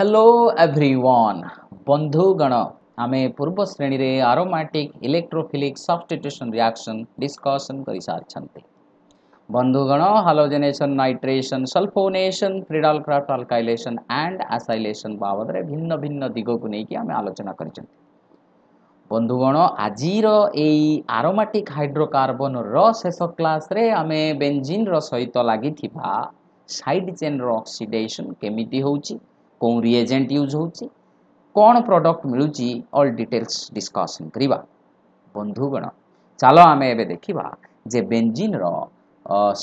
hello everyone ବନ୍ଧୁଗଣ ଆମେ ପୂର୍ବ ଶ୍ରେଣୀରେ ଆରୋମାଟିକ୍ ଇଲେକ୍ଟ୍ରୋଫିଲିକ୍ ସବଷ୍ଟିଟ୍ୟୁସନ୍ ରିଆକ୍ସନ୍ ଡିସ୍କସନ୍ କରିସାରିଛନ୍ତି ବନ୍ଧୁଗଣ ହାଲୋଜେନେସନ୍ ନାଇଟ୍ରେସନ୍ ସଲ୍ଫୋନେସନ୍ ପ୍ରିଡଲ୍ କ୍ରାଫ୍ଟ ଆଲକାଇଲେସନ୍ ଆଣ୍ଡ ଆସାଇଲେସନ୍ ବାବଦରେ ଭିନ୍ନ ଭିନ୍ନ ଦିଗକୁ ନେଇକି ଆମେ ଆଲୋଚନା କରିଛନ୍ତି ବନ୍ଧୁଗଣ ଆଜିର ଏଇ ଆରୋମାଟିକ୍ ହାଇଡ୍ରୋକାର୍ବନର ଶେଷ କ୍ଲାସ୍ରେ ଆମେ ବେଞ୍ଜିନ୍ର ସହିତ ଲାଗିଥିବା ସାଇଡ୍ ଚେନ୍ର ଅକ୍ସିଡେସନ୍ କେମିତି ହେଉଛି କେଉଁ ରିଏଜେଣ୍ଟ ୟୁଜ୍ ହେଉଛି କ'ଣ ପ୍ରଡ଼କ୍ଟ ମିଳୁଛି ଅଲ୍ ଡିଟେଲ୍ସ ଡିସ୍କସନ୍ କରିବା ବନ୍ଧୁଗଣ ଚାଲ ଆମେ ଏବେ ଦେଖିବା ଯେ ବେଞ୍ଜିନ୍ର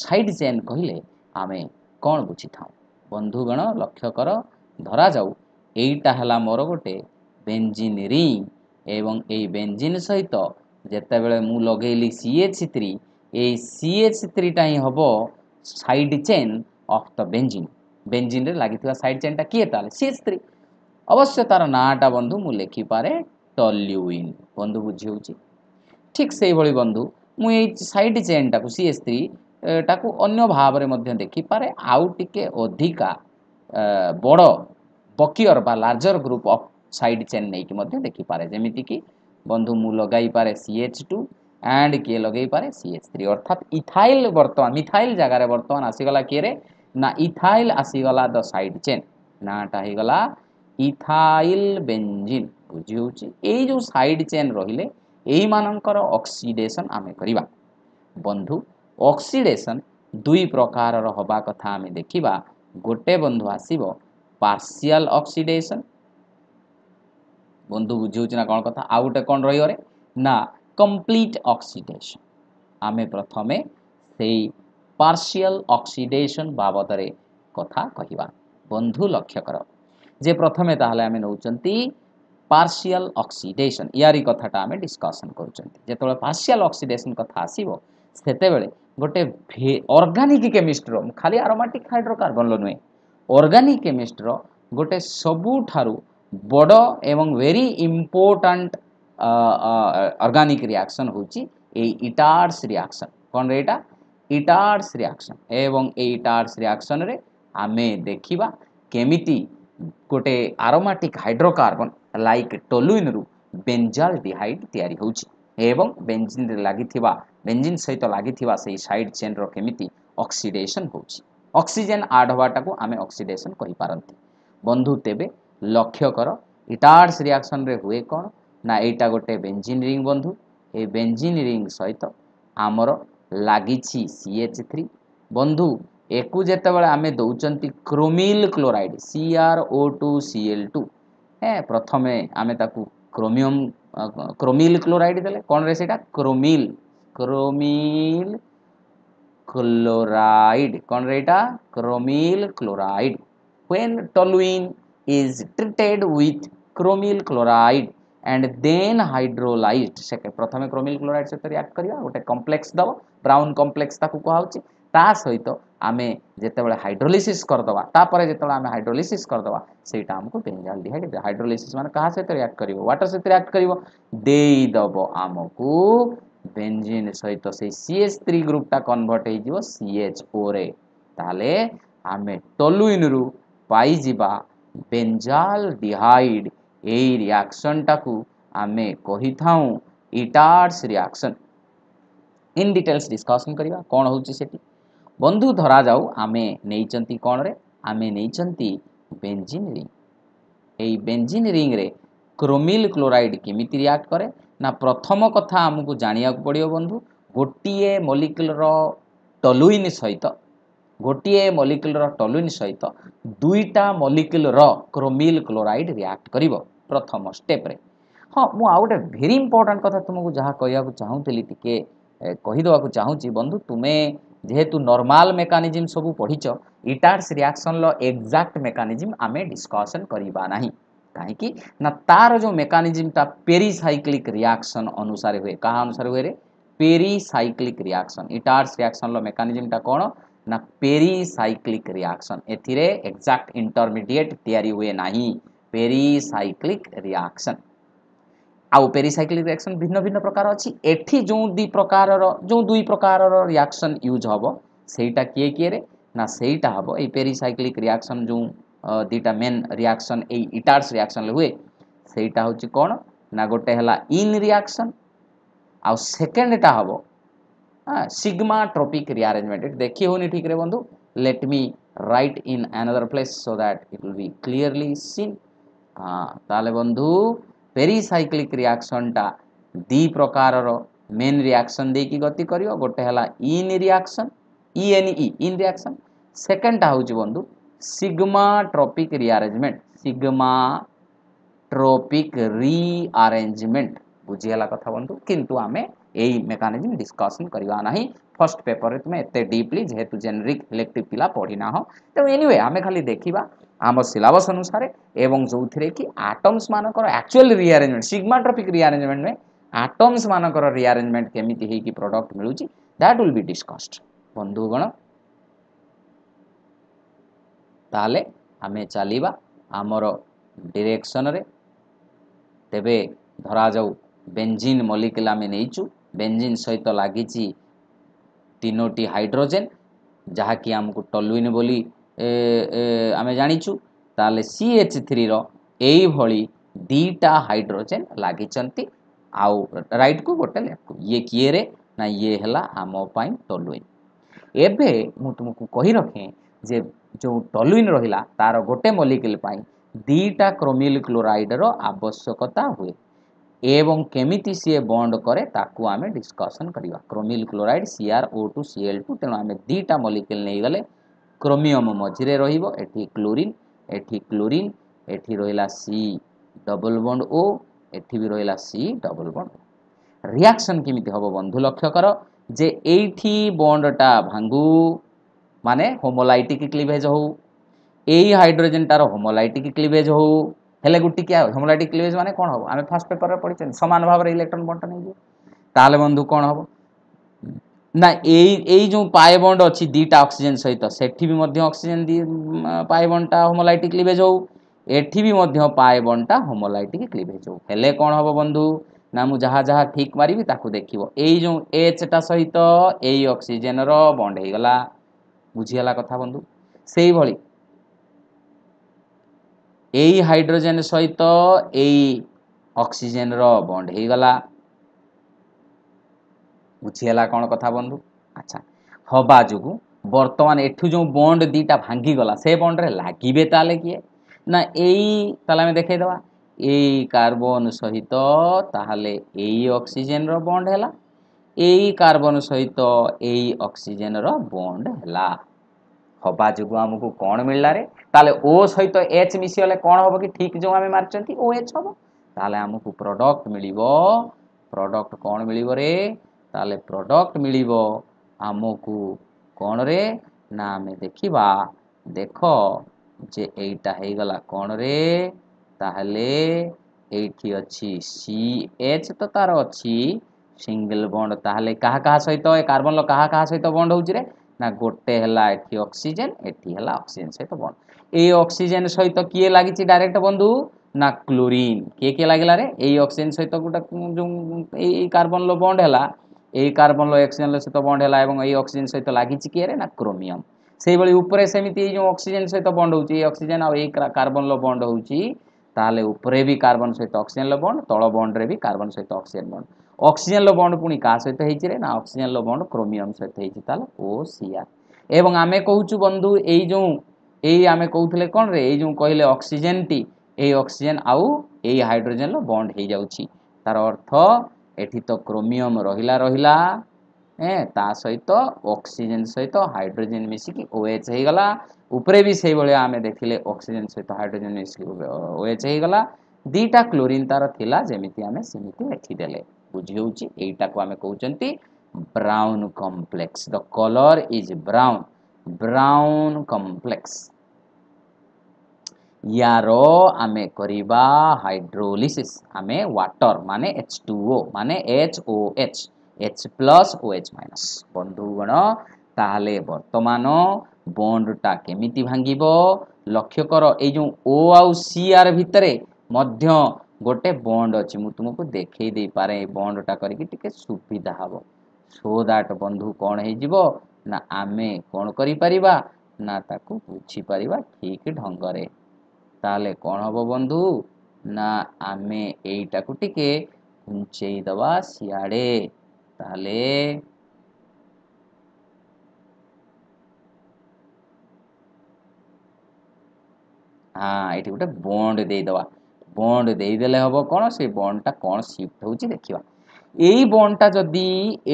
ସାଇଡ୍ ଚେନ୍ କହିଲେ ଆମେ କ'ଣ ବୁଝିଥାଉ ବନ୍ଧୁଗଣ ଲକ୍ଷ୍ୟ କର ଧରାଯାଉ ଏଇଟା ହେଲା ମୋର ଗୋଟେ ବେଞ୍ଜିନ୍ ରିଂ ଏବଂ ଏଇ ବେଞ୍ଜିନ୍ ସହିତ ଯେତେବେଳେ ମୁଁ ଲଗେଇଲି ସି ଏଚ୍ ଥ୍ରୀ ଏଇ ସି ଏଚ୍ ଥ୍ରୀଟା ହିଁ ହେବ side chain of the benzene ବେଞ୍ଜିନ୍ରେ ଲାଗିଥିବା ସାଇଡ଼୍ ଚେନ୍ଟା କିଏ ତାହେଲେ ସି ଏଚ୍ ଥ୍ରୀ ଅବଶ୍ୟ ତା'ର ନାଁଟା ବନ୍ଧୁ ମୁଁ ଲେଖିପାରେ ଟଲ୍ୟୁଇନ୍ ବନ୍ଧୁ ବୁଝିହେଉଛି ଠିକ୍ ସେଇଭଳି ବନ୍ଧୁ ମୁଁ ଏଇ ସାଇଡ଼୍ ଚେନ୍ଟାକୁ ସି ଏଚ୍ ଥ୍ରୀ ଟାକୁ ଅନ୍ୟ ଭାବରେ ମଧ୍ୟ ଦେଖିପାରେ ଆଉ ଟିକେ ଅଧିକା ବଡ଼ ବକିଅର ବା larger group of side chain ନେଇକି ମଧ୍ୟ ଦେଖିପାରେ ଯେମିତିକି বন্ধু মু লগাইপারে সিএচ টু অ্যান্ড কিয়ে লগাইপারে সিএচ থ্রি অর্থাৎ ইথাইল বর্তমান মিথাইল জায়গায় বর্তমান আসিগলা কিয়ে ନା ଇଥାଇଲ୍ ଆସିଗଲା ଦ ସାଇଡ୍ ଚେନ୍ ନାଁଟା ହେଇଗଲା ଇଥାଇଲ୍ ବେଞ୍ଜିନ୍ ବୁଝି ହେଉଛି ଏଇ ଯେଉଁ ସାଇଡ୍ ଚେନ୍ ରହିଲେ ଏଇମାନଙ୍କର ଅକ୍ସିଡେସନ୍ ଆମେ କରିବା ବନ୍ଧୁ ଅକ୍ସିଡେସନ୍ ଦୁଇ ପ୍ରକାରର ହେବା କଥା ଆମେ ଦେଖିବା ଗୋଟେ ବନ୍ଧୁ ଆସିବ ପାର୍ସିଆଲ୍ ଅକ୍ସିଡେସନ୍ বন্ধু বুঝিউছি না কোণ কথা আউ গোটে কোণ রহিগলে না কমপ্লিট অক্সিডেসন আমি প্রথমে সেই ପାର୍ସିଆଲ୍ ଅକ୍ସିଡେସନ୍ ବାବଦରେ କଥା କହିବା বন্ধু লক্ষ্য কর যে প্রথমে তাহলে আমি নৌকরি পার্সিয়াল অক্সিডেসন ইয়ারি কথাটা আমি ডিসকসন করছেন যেতবে পার্সিয়াল অক্সিডেসন কথা আসব সেতবে গোটে অর্গানিক কেমিস্ট্র খালি আরোমাটিক হাইড্রোকার্বন নুহে অর্গানিক কেমিস্ট্র গোটে সবুঠার বড় এবং ভেরি ইম্পর্টাট অর্গানিক রিয়াকশন হচ্ছে এই ইটার্স রিয়াকশন কণ এটা ଇଟାର୍ସ ରିଆକ୍ସନ୍ ଏବଂ ଏଇ ଇଟାର୍ସ ରିଆକ୍ସନ୍ରେ ଆମେ ଦେଖିବା କେମିତି ଗୋଟେ ଆରୋମାଟିକ୍ ହାଇଡ୍ରୋକାର୍ବନ୍ ଲାଇକ୍ ଟୋଲୁଇନ୍ରୁ ବେଞ୍ଜାଲ୍ ଡିହାଇଡ୍ ତିଆରି ହେଉଛି ଏବଂ ବେଞ୍ଜିନ୍ରେ ଲାଗିଥିବା ବେଞ୍ଜିନ୍ ସହିତ ଲାଗିଥିବା ସେଇ ସାଇଡ୍ ଚେନ୍ର କେମିତି ଅକ୍ସିଡେସନ୍ ହେଉଛି ଅକ୍ସିଜେନ୍ ଆଡ୍ ହେବାଟାକୁ ଆମେ ଅକ୍ସିଡେସନ୍ କହିପାରନ୍ତି ବନ୍ଧୁ ତେବେ ଲକ୍ଷ୍ୟ କର ଇଟାର୍ସ ରିଆକ୍ସନ୍ରେ ହୁଏ କ'ଣ ନା ଏଇଟା ଗୋଟେ ବେଞ୍ଜିନ୍ ରିଙ୍ଗ୍ ବନ୍ଧୁ ଏ ବେଞ୍ଜିନ୍ ରିଙ୍ଗ୍ ସହିତ ଆମର ଲାଗିଛି ସି ଏଚ୍ ଥ୍ରୀ ବନ୍ଧୁ ୟାକୁ ଯେତେବେଳେ ଆମେ ଦେଉଛନ୍ତି chromyl chloride C R O two C L two ଏଁ ପ୍ରଥମେ ଆମେ ତାକୁ କ୍ରୋମିୟମ୍ କ୍ରୋମିଲ୍ କ୍ଲୋରାଇଡ଼୍ ଦେଲେ କ'ଣରେ ସେଇଟା କ୍ରୋମିଲ୍ କ୍ରୋମିଲ୍ କ୍ଲୋରାଇଡ଼୍ କ'ଣରେ ଏଇଟା chromyl chloride when toluene is treated with chromyl chloride and then hydrolysed से प्रथम क्रोमिल क्लोराइड सहित रियाक्ट करा गोटे कम्प्लेक्स दब ब्राउन कम्प्लेक्स ताकू सहित आम जो हाइड्रोलीसीस करदे तापर जिते आम हाइड्रोलीसीस करदे से आमको बेंजाल डिहाइड हाइड्रोलीसीस मैंने क्या सहित रियाक्ट कर वाटर सहित रियाक्ट करदेव आमको बेंजीन सहित से सी एच थ्री ग्रुपटा कनभर्ट हो सी एच ओ रे ताले आम टलुइन रु पाई बेंजाल डिहाइड ଏଇ ରିଆକ୍ସନ୍ଟାକୁ ଆମେ କହିଥାଉଁ Etard's reaction in details discussion କରିବା କ'ଣ ହେଉଛି ସେଠି ବନ୍ଧୁ ଧରାଯାଉ ଆମେ ନେଇଛନ୍ତି କ'ଣରେ ଆମେ ନେଇଛନ୍ତି ବେଞ୍ଜିନ୍ ରିଙ୍ଗ୍ ଏଇ ବେଞ୍ଜିନ୍ ରିଙ୍ଗ୍ରେ କ୍ରୋମିଲ୍ କ୍ଲୋରାଇଡ୍ କେମିତି ରିଆକ୍ଟ କରେ ନା ପ୍ରଥମ କଥା ଆମକୁ ଜାଣିବାକୁ ପଡ଼ିବ ବନ୍ଧୁ ଗୋଟିଏ ମଲିକ୍ୟୁଲର ଟଲୁଇନ୍ ସହିତ ଗୋଟିଏ ମଲିକ୍ୟୁଲର ଟଲୁଇନ୍ ସହିତ ଦୁଇଟା ମଲିକ୍ୟୁଲର କ୍ରୋମିଲ୍ କ୍ଲୋରାଇଡ୍ ରିଆକ୍ଟ କରିବ ପ୍ରଥମ ଷ୍ଟେପ୍ରେ ହଁ ମୁଁ ଆଉ ଗୋଟେ ଭେରି ଇମ୍ପୋର୍ଟାଣ୍ଟ କଥା ତୁମକୁ ଯାହା କହିବାକୁ ଚାହୁଁଥିଲି ଟିକେ କହିଦେବାକୁ ଚାହୁଁଛି ବନ୍ଧୁ ତୁମେ ଯେହେତୁ ନର୍ମାଲ ମେକାନିଜିମ୍ ସବୁ ପଢ଼ିଛ ଇଟାର୍ସ ରିଆକ୍ସନ୍ର ଏକ୍ଜାକ୍ଟ ମେକାନିଜିମ୍ ଆମେ ଡିସ୍କସନ୍ କରିବା ନାହିଁ କାହିଁକି ନା ତାର ଯେଉଁ ମେକାନିଜିମ୍ଟା ପେରିସାଇକ୍ଲିକ୍ ରିଆକ୍ସନ୍ ଅନୁସାରେ ହୁଏ କାହା ଅନୁସାରେ ହୁଏ ପେରିସାଇକ୍ଲିକ୍ ରିଆକ୍ସନ୍ ଇଟାର୍ସ ରିଆକ୍ସନ୍ର ମେକାନିଜିମ୍ଟା କ'ଣ ନା ପେରିସାଇକ୍ଲିକ୍ ରିଆକ୍ସନ୍ ଏଥିରେ ଏକ୍ଜାକ୍ଟ ଇଣ୍ଟରମିଡ଼ିଏଟ୍ ତିଆରି ହୁଏ ନାହିଁ পেরিসাইক্লিক রিয়াকশন আউ পেরিসাইক্লিক রিয়াকশন ভিন্ন ভিন্ন প্রকার অছি এটি যে দুই প্রকারর যে দুই প্রকারর রিয়াকশন ইউজ হব সেইটা কিয়ে কিয়েরে না সেইটা হব এই পেরিসাইক্লিক রিয়াকশন যে দুইটা মেন রিয়াকশন এই ইটার্স রিয়াকশন হুয়ে সেইটা হচ্ছে কোণ না গোটে হলা ইন রিয়াকশন আউ সেকেন্ডটা হব সিগমা ট্রপিক রিআরেঞ্জমেন্ট এটা দেখি হোনি ঠিকরে বন্ধু let me write in another place so that it will be clearly seen হ্যাঁ তাহলে বন্ধু পেরিসাইক্লিক রিয়াকশনটা ଦୁଇ ପ୍ରକାରର ମେନ୍ ରିଆକ୍ସନ୍ ଦେଇକି ଗତି କରିବ ଗୋଟେ ହେଲା ene reaction E N E ene reaction ସେକେଣ୍ଡଟା ହେଉଛି ବନ୍ଧୁ sigmatropic rearrangement sigmatropic rearrangement ବୁଝିଗଲା କଥା ବନ୍ଧୁ କିନ୍ତୁ ଆମେ ଏଇ ମେକାନିଜିମ୍ ଡିସ୍କସନ୍ କରିବା ନାହିଁ ଫର୍ଷ୍ଟ ପେପରରେ ତୁମେ ଏତେ ଡିପ୍ଲି ଯେହେତୁ ଜେନେରିକ୍ ଇଲେକ୍ଟିଭ୍ ପିଲା ପଢ଼ିନାହ ତେଣୁ ଏନିୱେ ଆମେ ଖାଲି ଦେଖିବା ଆମ ସିଲାବସ୍ ଅନୁସାରେ ଏବଂ ଯେଉଁଥିରେ କି ଆଟମ୍ସମାନଙ୍କର actual rearrangement sigmatropic rearrangement ନୁହେଁ ଆଟମ୍ସମାନଙ୍କର ରିଆରେଞ୍ଜମେଣ୍ଟ କେମିତି ହେଇକି ପ୍ରଡ଼କ୍ଟ ମିଳୁଛି ଦ୍ୟାଟ୍ ୱିଲ୍ ବି ଡିସ୍କସ୍ଡ ବନ୍ଧୁଗଣ ତାହେଲେ ଆମେ ଚାଲିବା ଆମର ଡିରେକ୍ସନରେ ତେବେ ଧରାଯାଉ ବେଞ୍ଜିନ୍ ମଲିକିଲ୍ ଆମେ ନେଇଛୁ ବେଞ୍ଜିନ୍ ସହିତ ଲାଗିଛି ତିନୋଟି ହାଇଡ୍ରୋଜେନ୍ ଯାହାକି ଆମକୁ ଟଲୁଇନ୍ ବୋଲି ଆମେ ଜାଣିଛୁ ତାହେଲେ ସି ଏଚ୍ ଥ୍ରୀର ଏଇଭଳି ଦୁଇଟା ହାଇଡ୍ରୋଜେନ୍ ଲାଗିଛନ୍ତି ଆଉ ରାଇଟ୍କୁ ଗୋଟେ ଲେଫ୍ଟକୁ ଇଏ କିଏରେ ନା ଇଏ ହେଲା ଆମ ପାଇଁ ଟଲୁଇନ୍ ଏବେ ମୁଁ ତୁମକୁ କହି ରଖେ ଯେ ଯେଉଁ ଟଲୁଇନ୍ ରହିଲା ତାର ଗୋଟେ ମଲିକିଲ୍ ପାଇଁ ଦୁଇଟା କ୍ରୋମିଲ୍ କ୍ଲୋରାଇଡ଼ର ଆବଶ୍ୟକତା ହୁଏ ଏବଂ କେମିତି ସିଏ ବଣ୍ଡ କରେ ତାକୁ ଆମେ ଡିସ୍କସନ୍ କରିବା chromyl chloride C R O two C L two ତେଣୁ ଆମେ ଦୁଇଟା ମଲିକିଲ୍ ନେଇଗଲେ କ୍ରୋମିୟମ୍ ମଝିରେ ରହିବ ଏଠି କ୍ଲୋରିନ୍ ଏଠି କ୍ଲୋରିନ୍ ଏଠି ରହିଲା ସି ଡବଲ୍ ବଣ୍ଡ ଓ ଏଠି ବି ରହିଲା ସି ଡବଲ୍ ବଣ୍ଡ ରିଆକ୍ସନ୍ କେମିତି ହେବ ବନ୍ଧୁ ଲକ୍ଷ୍ୟ କର ଯେ ଏଇଠି ବଣ୍ଡଟା ଭାଙ୍ଗୁ ମାନେ ହୋମୋଲାଇଟିକ୍ କ୍ଲିଭେଜ୍ ହେଉ ଏଇ ହାଇଡ୍ରୋଜେନ୍ଟାର ହୋମୋଲାଇଟିକ୍ କ୍ଲିଭେଜ୍ ହେଉ ହେଲେ ଗୋଟିକିଆ ହୋମୋଲାଇଟିକ୍ କ୍ଲିଭେଜ୍ ମାନେ କ'ଣ ହେବ ଆମେ ଫାର୍ଷ୍ଟ ପେପରରେ ପଢ଼ିଛନ୍ତି ସମାନ ଭାବରେ ଇଲେକ୍ଟ୍ରନ୍ ବଣ୍ଟନ ହେଇଯିବ ତାହେଲେ ବନ୍ଧୁ କ'ଣ ହେବ ନା ଏଇ ଏଇ ଯେଉଁ ପାଏ ବଣ୍ଡ ଅଛି ଦୁଇଟା ଅକ୍ସିଜେନ୍ ସହିତ ସେଠି ବି ମଧ୍ୟ ଅକ୍ସିଜେନ୍ ପାଏ ବଣ୍ଡଟା ହୋମୋଲାଇଟିକ୍ କ୍ଲିଭେଜ୍ ହେଉ ଏଠି ବି ମଧ୍ୟ ପାଏ ବଣ୍ଡଟା ହୋମୋଲାଇଟିକ୍ କ୍ଲିଭେଜ୍ ହେଉ ହେଲେ କ'ଣ ହେବ ବନ୍ଧୁ ନା ମୁଁ ଯାହା ଯାହା ଠିକ୍ ମାରିବି ତାକୁ ଦେଖିବ ଏଇ ଯେଉଁ ଏଚ୍ଟା ସହିତ ଏଇ ଅକ୍ସିଜେନ୍ର ବଣ୍ଡ ହେଇଗଲା ବୁଝିଗଲା କଥା ବନ୍ଧୁ ସେଇଭଳି ଏଇ ହାଇଡ୍ରୋଜେନ୍ ସହିତ ଏଇ ଅକ୍ସିଜେନ୍ର ବଣ୍ଡ ହେଇଗଲା ବୁଝିହେଲା କ'ଣ କଥା ବନ୍ଧୁ ଆଚ୍ଛା ହେବା ଯୋଗୁଁ ବର୍ତ୍ତମାନ ଏଠୁ ଯେଉଁ ବଣ୍ଡ ଦୁଇଟା ଭାଙ୍ଗିଗଲା ସେ ବଣ୍ଡରେ ଲାଗିବେ ତାହେଲେ କିଏ ନା ଏଇ ତାହେଲେ ଆମେ ଦେଖେଇଦେବା ଏଇ କାର୍ବନ୍ ସହିତ ତାହେଲେ ଏଇ ଅକ୍ସିଜେନ୍ର ବଣ୍ଡ ହେଲା ଏଇ କାର୍ବନ୍ ସହିତ ଏଇ ଅକ୍ସିଜେନ୍ର ବଣ୍ଡ ହେଲା ହେବା ଯୋଗୁଁ ଆମକୁ କ'ଣ ମିଳିଲାରେ ତାହେଲେ ଓ ସହିତ ଏଚ୍ ମିଶିଗଲେ କ'ଣ ହେବ କି ଠିକ୍ ଯେଉଁ ଆମେ ମାରିଛନ୍ତି ଓ ଏଚ୍ ହେବ ତାହେଲେ ଆମକୁ ପ୍ରଡ଼କ୍ଟ ମିଳିବ ପ୍ରଡ଼କ୍ଟ କ'ଣ ମିଳିବରେ ତାହେଲେ ପ୍ରଡ଼କ୍ଟ ମିଳିବ ଆମକୁ କ'ଣରେ ନା ଆମେ ଦେଖିବା ଦେଖ ଯେ ଏଇଟା ହେଇଗଲା କ'ଣରେ ତାହେଲେ ଏଇଠି ଅଛି ସି ଏଚ୍ ତ ତା'ର ଅଛି ସିଙ୍ଗଲ୍ ବଣ୍ଡ ତାହେଲେ କାହା କାହା ସହିତ ଏ କାର୍ବନ୍ର କାହା କାହା ସହିତ ବଣ୍ଡ ହେଉଛି ରେ ନା ଗୋଟେ ହେଲା ଏଠି ଅକ୍ସିଜେନ୍ ଏଠି ହେଲା ଅକ୍ସିଜେନ୍ ସହିତ ବଣ୍ଡ ଏଇ ଅକ୍ସିଜେନ୍ ସହିତ କିଏ ଲାଗିଛି ଡାଇରେକ୍ଟ ବନ୍ଧୁ ନା କ୍ଲୋରିନ୍ କିଏ କିଏ ଲାଗିଲା ରେ ଏଇ ଅକ୍ସିଜେନ୍ ସହିତ ଗୋଟେ ଯେଉଁ ଏଇ କାର୍ବନ୍ର ବଣ୍ଡ ହେଲା এই কার্বনର ଏକ୍ସିଜେନ୍ର ସହିତ ବଣ୍ଡ ହେଲା ଏବଂ ଏଇ ଅକ୍ସିଜେନ୍ ସହିତ ଲାଗିଛି କିଏରେ ନା କ୍ରୋମିୟମ୍ ସେଇଭଳି ଉପରେ ସେମିତି ଏଇ ଯେଉଁ ଅକ୍ସିଜେନ୍ ସହିତ ବଣ୍ଡ ହେଉଛି ଏଇ ଅକ୍ସିଜେନ୍ ଆଉ ଏଇ କାର୍ବନର ବଣ୍ଡ ହେଉଛି ତାହେଲେ ଉପରେ ବି କାର୍ବନ ସହିତ ଅକ୍ସିଜେନ୍ର ବଣ୍ଡ ତଳ ବଣ୍ଡରେ ବି କାର୍ବନ ସହିତ ଅକ୍ସିଜେନ୍ ବଣ୍ଡ ଅକ୍ସିଜେନ୍ର ବଣ୍ଡ ପୁଣି କାହା ସହିତ ହେଇଛି ରେ ନା ଅକ୍ସିଜେନ୍ର ବଣ୍ଡ କ୍ରୋମିୟମ୍ ସହିତ ହେଇଛି ତାହେଲେ ଓ ସିଆର୍ ଏବଂ ଆମେ କହୁଛୁ ବନ୍ଧୁ ଏଇ ଯେଉଁ ଏଇ ଆମେ କହୁଥିଲେ କ'ଣ ରେ ଏଇ ଯେଉଁ କହିଲେ ଅକ୍ସିଜେନ୍ଟି ଏଇ ଅକ୍ସିଜେନ୍ ଆଉ ଏଇ ହାଇଡ୍ରୋଜେନ୍ର ବଣ୍ଡ ହେଇଯାଉଛି ତାର ଅର୍ଥ ଏଠି ତ କ୍ରୋମିୟମ୍ ରହିଲା ରହିଲା ଏଁ ତା ସହିତ ଅକ୍ସିଜେନ୍ ସହିତ ହାଇଡ୍ରୋଜେନ୍ ମିଶିକି ଓ ଏଚ୍ ହେଇଗଲା ଉପରେ ବି ସେଇଭଳିଆ ଆମେ ଦେଖିଲେ ଅକ୍ସିଜେନ୍ ସହିତ ହାଇଡ୍ରୋଜେନ୍ ମିଶିକି ଓ ଏଚ୍ ହେଇଗଲା ଦୁଇଟା କ୍ଲୋରିନ୍ ତାର ଥିଲା ଯେମିତି ଆମେ ସେମିତି ଲେଖିଦେଲେ ବୁଝି ହେଉଛି ଏଇଟାକୁ ଆମେ କହୁଛନ୍ତି brown complex the colour is brown brown complex ইয়ারো আমি করিবা হাইড্রোলিসিস আমি ওয়াটর মানে এচ টু ও মানে H O H H plus O H minus বন্ধুগণ তাহলে বর্তমান বন্ডটা কেমিতি ভাঙ্গিব লক্ষ্য কর এই যে ও আউ সি আর ভিতরে মধ্য গোটে বন্ড অছি মু তুমকু দেখাই দেই পারে এই বন্ডটা করিকি টিকে সুবিধা হব সো দ্যাট বন্ধু কোন হইଯିବ না আমি কোন করি পারিবা না তাকু বুঝি পারিবা ঠিক ঢঙ্গরে তাহলে কোন ହେବ বন্ধু না আমি ଏଇଟାକୁ ଟିକେ ଘୁଞ୍ଚେଇ দেওয়া শিয়াড়ে তাহলে হ্যাঁ এটি গোটে বন্ড দিয়ে দেওয়া বন্ড দিয়ে দেইদেলে হব কোন সেই বন্ডটা কোন শিফট হচ্ছে দেখিবা এই বন্ডটা যদি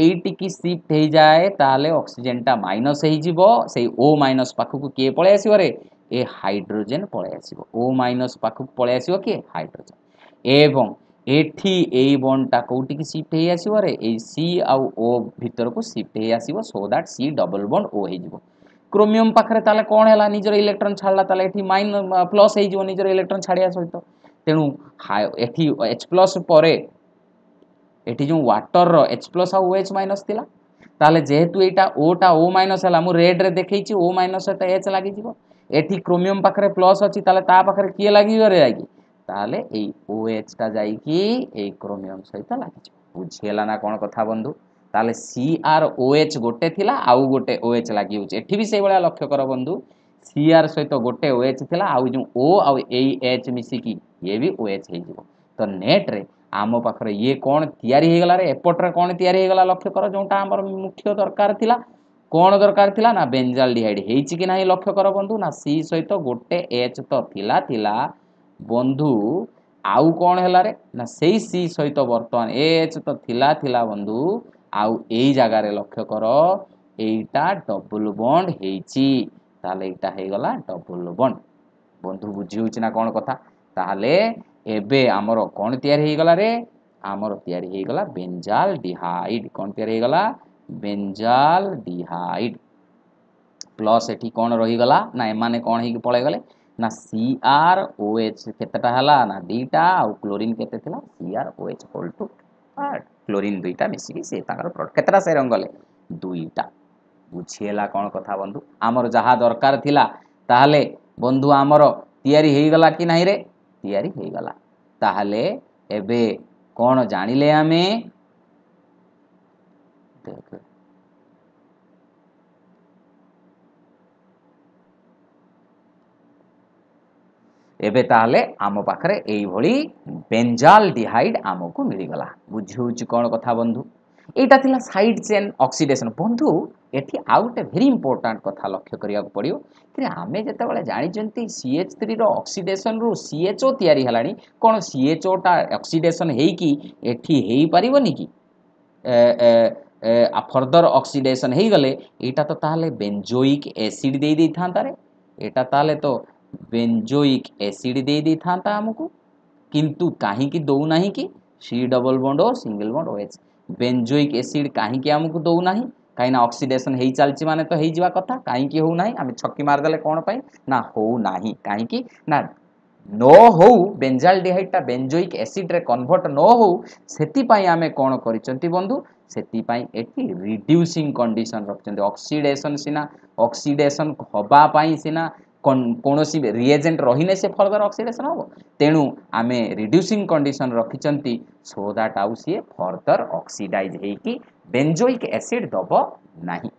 এইটিকি শিফট হয়ে যায় তাহলে অক্সিজেনটা মাইনস হয়ে যাব সেই ও মাইনস পাখক কে পড়ে আসবে ଏ ହାଇଡ୍ରୋଜେନ୍ ପଳାଇ ଆସିବ ଓ ମାଇନସ୍ ପାଖକୁ ପଳାଇ ଆସିବ କିଏ ହାଇଡ୍ରୋଜେନ୍ ଏବଂ ଏଠି ଏଇ ବଣ୍ଡଟା କେଉଁଠିକି ସିଫ୍ଟ ହେଇ ଆସିବରେ ଏଇ ସି ଆଉ ଓ ଭିତରକୁ ସିଫ୍ଟ ହେଇ ଆସିବ so that C double bond O ହେଇଯିବ କ୍ରୋମିୟମ୍ ପାଖରେ ତାହେଲେ କ'ଣ ହେଲା ନିଜର ଇଲେକ୍ଟ୍ରନ୍ ଛାଡ଼ିଲା ତାହେଲେ ଏଠି ମାଇନ ପ୍ଲସ୍ ହେଇଯିବ ନିଜର ଇଲେକ୍ଟ୍ରନ୍ ଛାଡ଼ିବା ସହିତ ତେଣୁ ଏଠି ଏଚ୍ ପ୍ଲସ୍ ପରେ ଏଠି ଯେଉଁ ୱାଟର୍ର ଏଚ୍ ପ୍ଲସ୍ ଆଉ ଓ ଏଚ୍ ମାଇନସ୍ ଥିଲା ତାହେଲେ ଯେହେତୁ ଏଇଟା ଓଟା ଓ ମାଇନସ୍ ହେଲା ମୁଁ ରେଡ଼୍ରେ ଦେଖେଇଛି ଓ ମାଇନସ୍ ସହିତ ଏଚ୍ ଲାଗିଯିବ ଏଠି କ୍ରୋମିୟମ୍ ପାଖରେ ପ୍ଲସ୍ ଅଛି ତାହେଲେ ତା ପାଖରେ କିଏ ଲାଗିବରେ ଯାଇକି ତାହେଲେ ଏଇ ଓ ଏଚ୍ଟା ଯାଇକି ଏଇ କ୍ରୋମିୟମ୍ ସହିତ ଲାଗିଯିବ ବୁଝିହେଲା ନା କ'ଣ କଥା ବନ୍ଧୁ ତାହେଲେ ସି ଆର୍ ଓ ଏଚ୍ ଗୋଟେ ଥିଲା ଆଉ ଗୋଟେ ଓ ଏଚ୍ ଲାଗିଯାଉଛି ଏଠି ବି ସେଇଭଳିଆ ଲକ୍ଷ୍ୟ କର ବନ୍ଧୁ ସି ଆର୍ ସହିତ ଗୋଟେ ଓ ଏଚ୍ ଥିଲା ଆଉ ଯେଉଁ ଓ ଆଉ ଏଇ ଏଚ୍ ମିଶିକି ଇଏ ବି ଓ ଏଚ୍ ହେଇଯିବ ତ ନେଟ୍ରେ ଆମ ପାଖରେ ଇଏ କ'ଣ ତିଆରି ହେଇଗଲାରେ ଏପଟରେ କ'ଣ ତିଆରି ହେଇଗଲା ଲକ୍ଷ୍ୟ କର ଯେଉଁଟା ଆମର ମୁଖ୍ୟ ଦରକାର ଥିଲା কোণ দরকার লা না বেঞ্জালডিহাইড হয়েছি কি না লক্ষ্য কর বন্ধু না সি সহিত গোটে এচ তো লা লা বন্ধু আউ কোণ হেলারে না সেই সি সহিত বর্তমান এচ তো লা লা বন্ধু আউ এই জায়গায় লক্ষ্য কর এইটা ডবল বন্ড হয়েছি তাহলে এইটা হয়েগলা ডবল বন্ড বন্ধু বুঝি হচ্ছে না কোণ কথা তাহলে এবে আমার কোণ তৈরি হয়ে গলা রে আমার তৈরি হয়ে গলা বেঞ্জাল ডিহাইড কোণ তৈরি হয়ে গলা ବେଞ୍ଜାଲ ଡିହାଇଡ୍ ପ୍ଲସ୍ ଏଠି କ'ଣ ରହିଗଲା ନା ଏମାନେ କ'ଣ ହେଇକି ପଳେଇଗଲେ ନା ସି ଆର୍ ଓ ଏଚ୍ କେତେଟା ହେଲା ନା ଦୁଇଟା ଆଉ କ୍ଲୋରିନ୍ କେତେ ଥିଲା C R O H whole two third chlorine ଦୁଇଟା ମିଶିକି ସେ ତାଙ୍କର ପ୍ରଡ଼କ୍ଟ କେତେଟା ସେ ରଙ୍ଗ ଗଲେ ଦୁଇଟା ବୁଝିହେଲା କ'ଣ କଥା ବନ୍ଧୁ ଆମର ଯାହା ଦରକାର ଥିଲା ତାହେଲେ ବନ୍ଧୁ ଆମର ତିଆରି ହେଇଗଲା କି ନାହିଁରେ ତିଆରି ହେଇଗଲା ତାହେଲେ ଏବେ କ'ଣ ଜାଣିଲେ ଆମେ হবে ଏବେ ତାହେଲେ ଆମ ପାଖରେ ଏଇଭଳି ବେଞ୍ଜାଲ ଡିହାଇଡ୍ ଆମକୁ ମିଳିଗଲା ବୁଝି ହେଉଛି କ'ଣ କଥା ବନ୍ଧୁ ଏଇଟା ଥିଲା ସାଇଡ୍ ଚେନ୍ ଅକ୍ସିଡେସନ୍ ବନ୍ଧୁ ଏଠି ଆଉ ଗୋଟେ ଭେରି ଇମ୍ପୋର୍ଟାଣ୍ଟ କଥା ଲକ୍ଷ୍ୟ କରିବାକୁ ପଡ଼ିବ ତେବେ ଆମେ ଯେତେବେଳେ ଜାଣିଛନ୍ତି ସି ଏଚ୍ ଥ୍ରୀର ଅକ୍ସିଡେସନ୍ରୁ ସି ଏଚ୍ ଓ ତିଆରି ହେଲାଣି କ'ଣ ସି ଏଚ୍ ଓଟା ଅକ୍ସିଡେସନ୍ ହେଇକି ଏଠି ହେଇପାରିବନି କି ଫର୍ଦର ଅକ୍ସିଡେସନ୍ ହେଇଗଲେ ଏଇଟା ତ ତାହେଲେ ବେଞ୍ଜୋଇକ୍ ଏସିଡ଼୍ ଦେଇ ଦେଇଥାନ୍ତାରେ ଏଇଟା ତାହେଲେ ତ ବେଞ୍ଜୋଇକ୍ ଏସିଡ଼୍ ଦେଇ ଦେଇଥାନ୍ତା ଆମକୁ କିନ୍ତୁ କାହିଁକି ଦେଉନାହିଁ କି C double bond O single bond O H benzoic acid କାହିଁକି ଆମକୁ ଦେଉନାହିଁ କାହିଁକିନା ଅକ୍ସିଡେସନ୍ ହେଇ ଚାଲିଛି ମାନେ ତ ହେଇଯିବା କଥା କାହିଁକି ହେଉନାହିଁ ଆମେ ଛକି ମାରିଦେଲେ କ'ଣ ପାଇଁ ନା ହେଉନାହିଁ କାହିଁକି ନା ନ ହଉ ବେଞ୍ଜାଲଡିହାଇଡ଼ଟା ବେଞ୍ଜୋଇକ୍ ଏସିଡ଼ରେ କନଭର୍ଟ ନ ହଉ ସେଥିପାଇଁ ଆମେ କ'ଣ କରିଛନ୍ତି ବନ୍ଧୁ ସେଥିପାଇଁ ଏଠି ରିଡ୍ୟୁସିଂ କଣ୍ଡିସନ୍ ରଖିଛନ୍ତି ଅକ୍ସିଡେସନ୍ ସିନା ଅକ୍ସିଡେସନ୍ ହେବା ପାଇଁ ସିନା କୌଣସି ରିଏଜେଣ୍ଟ ରହିଲେ ସେ ଫର୍ଦର ଅକ୍ସିଡେସନ୍ ହେବ ତେଣୁ ଆମେ ରିଡ୍ୟୁସିଂ କଣ୍ଡିସନ୍ ରଖିଛନ୍ତି ସୋ ଦ୍ୟାଟ୍ ଆଉ ସିଏ ଫର୍ଦର ଅକ୍ସିଡାଇଜ୍ ହେଇକି ବେଞ୍ଜୋଇକ୍ ଏସିଡ଼୍ ଦେବ ନାହିଁ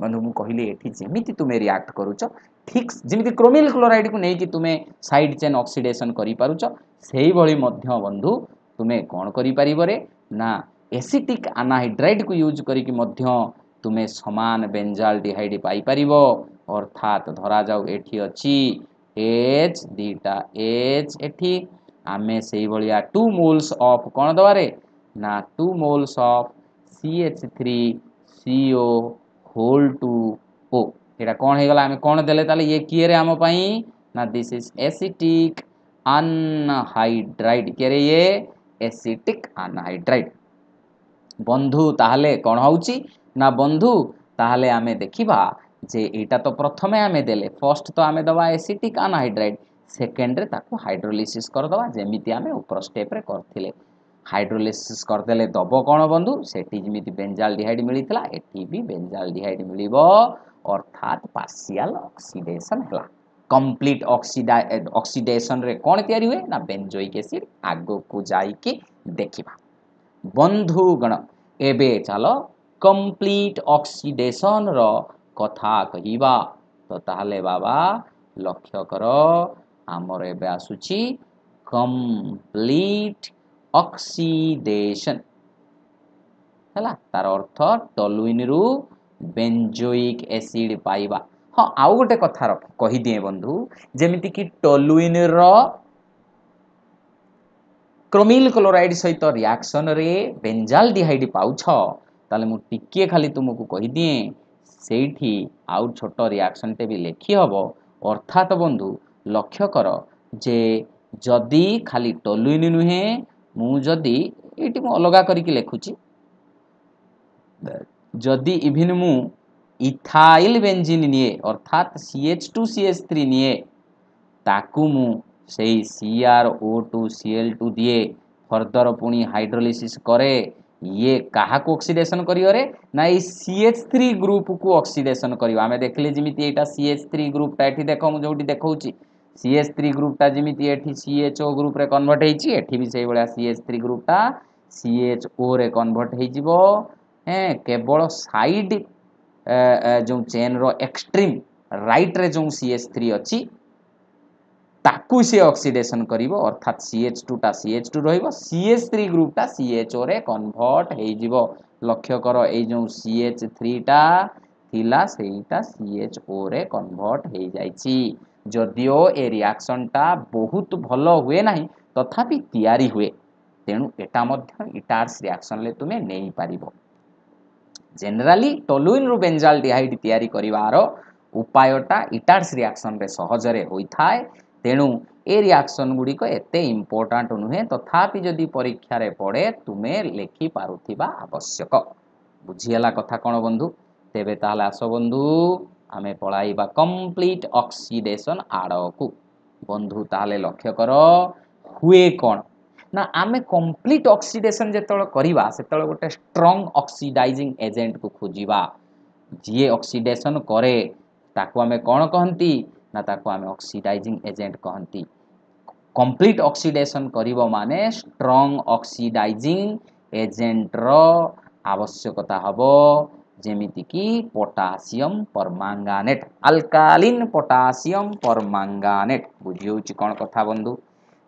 বন্ধু মু কহিলি এটি যেমিতি তুমি রিয়াক্ট করুছ ঠিক যেমি ক্রোমিল ক্লোরাইড কু নেই তুমি সাইড চেন অক্সিডেসন করে পুছ সেইভাবে মধ্য বন্ধু তুমি কণ করে পারে না এসিটিক আনাহাইড্রাইড কু ইউজ করি মধ্য তুমি সমান বেঞ্জাল ডিহাইড পাইপার অর্থাৎ ধরা যাও এটি অছি এচ দিটা এচ এটি আমি সেইভাবে টু মোলস অফ কণ দেওয়ারে না two moles of C H three C O ହୋଲ୍ଟୁପୋ ସେଇଟା କ'ଣ ହେଇଗଲା ଆମେ କ'ଣ ଦେଲେ ତାହେଲେ ଇଏ କିଏରେ ଆମ ପାଇଁ ନା ଦିସ୍ ଇଜ୍ ଏସିଟିକ୍ আনহাইড্রাইড কে ইয়ে এসিটিক আনহাইড্রাইড বন্ধু তাহলে কোণ হচ্ছে না বন্ধু তাহলে আমি দেখিবা যে এইটা তো প্রথমে আমি দেলে ফার্স্ট তো আমি দেবা এসিটিক আনহাইড্রাইড সেকেন্ডরে তাকে হাইড্রোলিসিস করদেবা যেমিতি আমি উপর স্টেপরে করলে ହାଇଡ୍ରୋଲିସିସ୍ କରିଦେଲେ ଦେବ କ'ଣ ବନ୍ଧୁ ସେଠି ଯେମିତି ବେଞ୍ଜାଲ୍ ଡିହାଇଡ୍ ମିଳିଥିଲା ଏଠି ବି ବେଞ୍ଜାଲ୍ ଡିହାଇଡ୍ ମିଳିବ ଅର୍ଥାତ୍ ପାର୍ସିଆଲ୍ ଅକ୍ସିଡେସନ୍ ହେଲା କମ୍ପ୍ଲିଟ୍ ଅକ୍ସିଡା ଅକ୍ସିଡେସନ୍ରେ କ'ଣ ତିଆରି ହୁଏ ନା ବେଞ୍ଜୋଇକ୍ ଏସିଡ୍ ଆଗକୁ ଯାଇକି ଦେଖିବା ବନ୍ଧୁଗଣ ଏବେ ଚାଲ କମ୍ପ୍ଲିଟ୍ ଅକ୍ସିଡେସନ୍ର କଥା କହିବା ତ ତାହେଲେ ବାବା ଲକ୍ଷ୍ୟ କର ଆମର ଏବେ ଆସୁଛି କମ୍ପ୍ଲିଟ୍ অক্সিডেশন হেলা তার অর্থ টলুইন রু বেঞ্জোইক এসিড পাইবা হ্যাঁ আউ গোটে কথা কহি দিয়ে বন্ধু যেমিতি কি টলুইন র ক্রোমিল ক্লোরাইড সহিত রিয়াকশন রে বেঞ্জাল ডিহাইড পাউছ তাহলে মু টিকিয়ে খালি তুমি কহি দিয়ে সেইটি আউ ছোট রিয়াকশনটে বি লেখি হব অর্থাৎ বন্ধু লক্ষ্য কর যে যদি খালি টলুইন নুহে ମୁଁ ଯଦି ଏଇଠି ମୁଁ ଅଲଗା କରିକି ଲେଖୁଛି ଯଦି ଇଭିନ୍ ମୁଁ ଇଥାଇଲ୍ ବେଞ୍ଜିନ୍ ନିଏ ଅର୍ଥାତ୍ C H two C H three ନିଏ ତାକୁ ମୁଁ ସେଇ C R O two C L two ଦିଏ ଫର୍ଦର ପୁଣି ହାଇଡ୍ରୋଲିସିସ୍ କରେ ଇଏ କାହାକୁ ଅକ୍ସିଡେସନ୍ କରିବରେ ନା ଏଇ ସି ଏଚ୍ ଥ୍ରୀ ଗ୍ରୁପ୍କୁ ଅକ୍ସିଡେସନ୍ କରିବ ଆମେ ଦେଖିଲେ ଯେମିତି ଏଇଟା ସି ଏଚ୍ ଥ୍ରୀ ଗ୍ରୁପ୍ଟା ଏଠି ଦେଖ ମୁଁ ଯେଉଁଠି ଦେଖାଉଛି সিএস থ্রি গ্রুপটা যেমি এটি সিএচও গ্রুপে কনভর্ট হয়েছি এটি বি সেইভাবে সিএস থ্রি গ্রুপটা সিএচওরে কনভর্ট হয়ে যাব হ্যাঁ কেবল সাইড যে চেনর এক্সট্রিম রাইট্রে যে সিএস থ্রি অছি তাকু সে অক্সিডেসন করিব অর্থাৎ সিএচ টুটা সিএচ টু রহব সিএচ থ্রি গ্রুপটা সিএচওরে কনভর্ট হয়ে যাব লক্ষ্য কর এই যে সিএচ থ্রিটা লা সেইটা সিএচওরে কনভর্ট হয়ে যাইছি ଯଦିଓ ଏ ରିଆକ୍ସନ୍ଟା ବହୁତ ଭଲ ହୁଏ ନାହିଁ ତଥାପି ତିଆରି ହୁଏ ତେଣୁ ଏଟା ମଧ୍ୟ ଇଟାର୍ସ ରିଆକ୍ସନ୍ରେ ତୁମେ ନେଇପାରିବ ଜେନେରାଲି ଟୋଲୁଇନ୍ରୁ ବେଞ୍ଜାଲ୍ ଡିହାଇଡ୍ ତିଆରି କରିବାର ଉପାୟଟା ଇଟାର୍ସ ରିଆକ୍ସନ୍ରେ ସହଜରେ ହୋଇଥାଏ ତେଣୁ ଏ ରିଆକ୍ସନ୍ ଗୁଡ଼ିକ ଏତେ ଇମ୍ପୋର୍ଟାଣ୍ଟ ନୁହେଁ ତଥାପି ଯଦି ପରୀକ୍ଷାରେ ପଡ଼େ ତୁମେ ଲେଖିପାରୁଥିବା ଆବଶ୍ୟକ ବୁଝିହେଲା କଥା କ'ଣ ବନ୍ଧୁ ତେବେ ତାହେଲେ ଆସ ବନ୍ଧୁ ଆମେ ପଳାଇବା କମ୍ପ୍ଲିଟ୍ ଅକ୍ସିଡେସନ୍ ଆଡ଼କୁ বন্ধু তাহলে লক্ষ্য কর হুয়ে কোণ না আমি কমপ্লিট অক্সিডেসন যেতবে করা সেতবে গোটে স্ট্রং অক্সিডাইজিং এজেন্ট কু খোঁজা যিয়ে অক্সিডেসন করে তাকে আমি কোণ কহতি না তাকে আমি অক্সিডাইজিং এজেন্ট কহতি কমপ্লিট অক্সিডেসন করিব মানে স্ট্রং অক্সিডাইজিং এজেন্টর আবশ্যকতা হব ଯେମିତିକି potassium permanganate alkaline potassium permanganate ବୁଝି ହେଉଛି କ'ଣ କଥା ବନ୍ଧୁ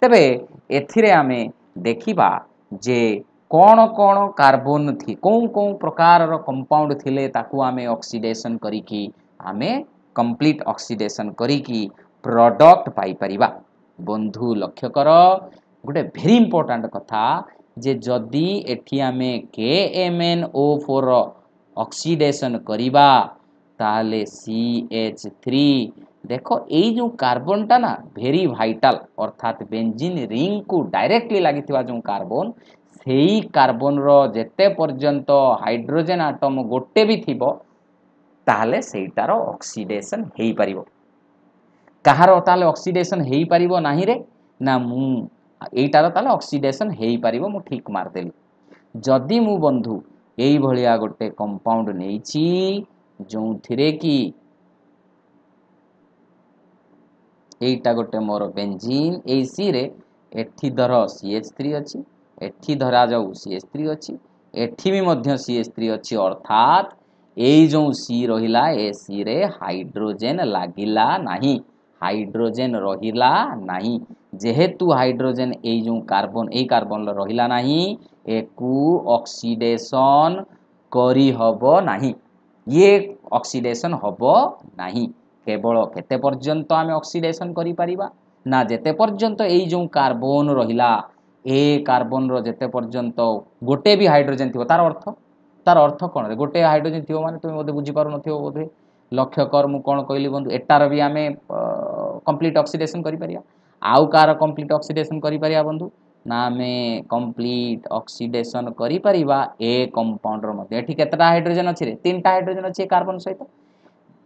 ତେବେ ଏଥିରେ ଆମେ ଦେଖିବା ଯେ କ'ଣ କ'ଣ କାର୍ବନ୍ ଥି କେଉଁ କେଉଁ ପ୍ରକାରର କମ୍ପାଉଣ୍ଡ ଥିଲେ ତାକୁ ଆମେ ଅକ୍ସିଡେସନ୍ କରିକି ଆମେ କମ୍ପ୍ଲିଟ୍ ଅକ୍ସିଡେସନ୍ କରିକି ପ୍ରଡ଼କ୍ଟ ପାଇପାରିବା ବନ୍ଧୁ ଲକ୍ଷ୍ୟ କର ଗୋଟେ ଭେରି ଇମ୍ପୋର୍ଟାଣ୍ଟ କଥା ଯେ ଯଦି ଏଠି ଆମେ କେ ଏମ୍ ଏନ୍ ଓ ଫୋର୍ର ଅକ୍ସିଡେସନ୍ କରିବା ତାହେଲେ ସି ଏଚ୍ ଥ୍ରୀ ଦେଖ ଏଇ ଯେଉଁ କାର୍ବନଟା ନା ଭେରି ଭାଇଟାଲ ଅର୍ଥାତ୍ ବେଞ୍ଜିନ୍ ରିଙ୍ଗକୁ ଡାଇରେକ୍ଟଲି ଲାଗିଥିବା ଯେଉଁ କାର୍ବନ ସେଇ କାର୍ବନର ଯେତେ ପର୍ଯ୍ୟନ୍ତ ହାଇଡ୍ରୋଜେନ୍ ଆଟମ୍ ଗୋଟେ ବି ଥିବ ତାହେଲେ ସେଇଟାର ଅକ୍ସିଡେସନ୍ ହେଇପାରିବ କାହାର ତାହେଲେ ଅକ୍ସିଡେସନ୍ ହେଇପାରିବ ନାହିଁରେ ନା ମୁଁ ଏଇଟାର ତାହେଲେ ଅକ୍ସିଡେସନ୍ ହେଇପାରିବ ମୁଁ ଠିକ୍ ମାରିଦେଲି ଯଦି ମୁଁ ବନ୍ଧୁ ଏଇଭଳିଆ ଗୋଟେ କମ୍ପାଉଣ୍ଡ ନେଇଛି ଯେଉଁଥିରେ କି ଏଇଟା ଗୋଟେ ମୋର ବେଞ୍ଜିନ୍ ଏଇ ସିରେ ଏଠି ଧର ସି ଏଚ୍ ଥ୍ରୀ ଅଛି ଏଠି ଧରାଯାଉ ସି ଏଚ୍ ଥ୍ରୀ ଅଛି ଏଠି ବି ମଧ୍ୟ ସି ଏଚ୍ ଥ୍ରୀ ଅଛି ଅର୍ଥାତ୍ ଏଇ ଯେଉଁ ସି ରହିଲା ଏ ସିରେ ହାଇଡ୍ରୋଜେନ୍ ଲାଗିଲା ନାହିଁ ହାଇଡ୍ରୋଜେନ୍ ରହିଲା ନାହିଁ ଯେହେତୁ ହାଇଡ୍ରୋଜେନ୍ ଏଇ ଯେଉଁ କାର୍ବନ୍ ଏଇ କାର୍ବନ୍ର ରହିଲା ନାହିଁ ଏକୁ ଅକ୍ସିଡେସନ୍ କରିହେବ ନାହିଁ ଇଏ ଅକ୍ସିଡେସନ୍ ହେବ ନାହିଁ କେବଳ କେତେ ପର୍ଯ୍ୟନ୍ତ ଆମେ ଅକ୍ସିଡେସନ୍ କରିପାରିବା ନା ଯେତେ ପର୍ଯ୍ୟନ୍ତ ଏଇ ଯେଉଁ କାର୍ବନ୍ ରହିଲା ଏ କାର୍ବନ୍ର ଯେତେ ପର୍ଯ୍ୟନ୍ତ ଗୋଟେ ବି ହାଇଡ୍ରୋଜେନ୍ ଥିବ ତାର ଅର୍ଥ ତାର ଅର୍ଥ କ'ଣ ଗୋଟେ ହାଇଡ୍ରୋଜେନ୍ ଥିବ ମାନେ ତୁମେ ବୋଧେ ବୁଝିପାରୁନଥିବ ବୋଧେ ଲକ୍ଷ୍ୟ କର ମୁଁ କ'ଣ କହିଲି ବନ୍ଧୁ ଏଟାର ବି ଆମେ କମ୍ପ୍ଲିଟ୍ ଅକ୍ସିଡେସନ୍ କରିପାରିବା ଆଉ କାହାର କମ୍ପ୍ଲିଟ୍ ଅକ୍ସିଡେସନ୍ କରିପାରିବା ବନ୍ଧୁ ନା ଆମେ କମ୍ପ୍ଲିଟ୍ ଅକ୍ସିଡେସନ୍ କରିପାରିବା ଏ କମ୍ପାଉଣ୍ଡର ମଧ୍ୟ ଏଠି କେତେଟା ହାଇଡ୍ରୋଜେନ୍ ଅଛି ରେ ତିନିଟା ହାଇଡ୍ରୋଜେନ୍ ଅଛି କାର୍ବନ୍ ସହିତ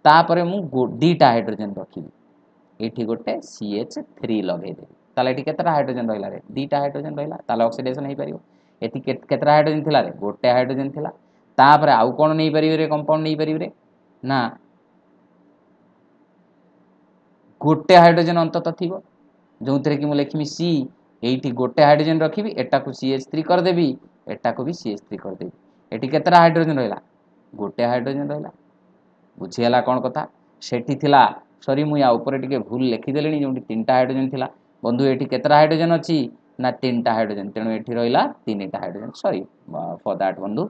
ତାପରେ ମୁଁ ଦୁଇଟା ହାଇଡ୍ରୋଜେନ୍ ରଖିବି ଏଠି ଗୋଟେ ସି ଏଚ୍ ଥ୍ରୀ ଲଗେଇଦେବି ତାହେଲେ ଏଠି କେତେଟା ହାଇଡ୍ରୋଜେନ୍ ରହିଲା ରେ ଦୁଇଟା ହାଇଡ୍ରୋଜେନ୍ ରହିଲା ତାହେଲେ ଅକ୍ସିଡେସନ୍ ହେଇପାରିବ ଏଠି କେତେଟା ହାଇଡ୍ରୋଜେନ୍ ଥିଲା ରେ ଗୋଟେ ହାଇଡ୍ରୋଜେନ୍ ଥିଲା ତାପରେ ଆଉ କ'ଣ ନେଇପାରିବେ ରେ କମ୍ପାଉଣ୍ଡ ନେଇପାରିବେ ରେ ନା ଗୋଟେ ହାଇଡ୍ରୋଜେନ୍ ଅନ୍ତତଃ ଥିବ ଯେଉଁଥିରେ କି ମୁଁ ଲେଖିବି ସି ଏଇଠି ଗୋଟେ ହାଇଡ୍ରୋଜେନ୍ ରଖିବି ଏଟାକୁ ସି ଏଚ୍ ଥ୍ରୀ କରିଦେବି ଏଟାକୁ ବି ସି ଏଚ୍ ଥ୍ରୀ କରିଦେବି ଏଠି କେତେଟା ହାଇଡ୍ରୋଜେନ୍ ରହିଲା ଗୋଟେ ହାଇଡ୍ରୋଜେନ୍ ରହିଲା ବୁଝିଗଲା କ'ଣ କଥା ସେଠି ଥିଲା ସରି ମୁଁ ୟା ଉପରେ ଟିକେ ଭୁଲ ଲେଖିଦେଲିଣି ଯେଉଁଠି ତିନିଟା ହାଇଡ୍ରୋଜେନ୍ ଥିଲା ବନ୍ଧୁ ଏଠି କେତେଟା ହାଇଡ୍ରୋଜେନ୍ ଅଛି ନା ତିନିଟା ହାଇଡ୍ରୋଜେନ୍ ତେଣୁ ଏଠି ରହିଲା ତିନିଟା ହାଇଡ୍ରୋଜେନ୍ ସରି ଫର୍ ଦ୍ୟାଟ୍ ବନ୍ଧୁ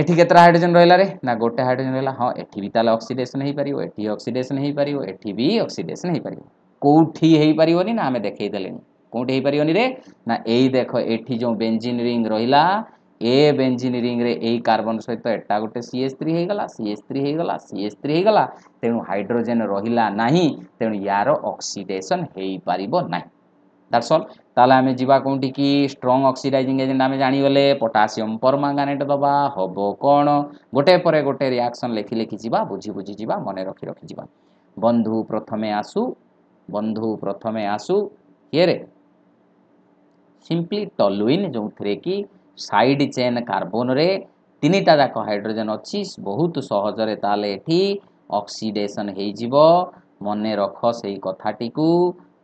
ଏଠି କେତେଟା ହାଇଡ୍ରୋଜେନ୍ ରହିଲା ରେ ନା ଗୋଟେ ହାଇଡ୍ରୋଜେନ୍ ରହିଲା ହଁ ଏଠି ବି ତାହେଲେ ଅକ୍ସିଡେସନ୍ ହେଇପାରିବ ଏଠି ଅକ୍ସିଡେସନ୍ ହେଇପାରିବ ଏଠି ବି ଅକ୍ସିଡେସନ୍ ହେଇପାରିବ কোউঠি হইপারিবনি না আমি দেখাই দেলেনি কোউঠি হইপারিবনি রে না এই দেখ এটি যে বেঞ্জিন রিং রহিলা এ বেঞ্জিন রিংরে এই কার্বন সহিত এটা গোটে সিএস থ্রি হয়েগলা সিএস থ্রি হয়েগলা সিএস থ্রি হয়েগলা তেণু হাইড্রোজেন রহিলা নাহি তেণু ইয়ার অক্সিডেসন হইপারিব না দ্যাটস অল তাহলে আমি যা কোটি কি স্ট্রং অক্সিডাইজিং এজেন্ট আমি জাঁগলে পটাসিয়াম পরমাঙ্গানেট দেবা হব কোণ গোটে পরে গোটে রিয়াকশন লেখি লেখি যা বুঝি বুঝি যা মনে রখি রখি যা বন্ধু প্রথমে আসু ବନ୍ଧୁ ପ୍ରଥମେ ଆସୁ କିଏରେ ସିମ୍ପଲି ଟଲୁଇନ୍ ଯେଉଁଥିରେ କି ସାଇଡ୍ ଚେନ୍ କାର୍ବନରେ ତିନିଟା ଯାକ ହାଇଡ୍ରୋଜେନ୍ ଅଛି ବହୁତ ସହଜରେ ତାହେଲେ ଏଠି ଅକ୍ସିଡେସନ୍ ହେଇଯିବ ମନେ ରଖ ସେଇ କଥାଟିକୁ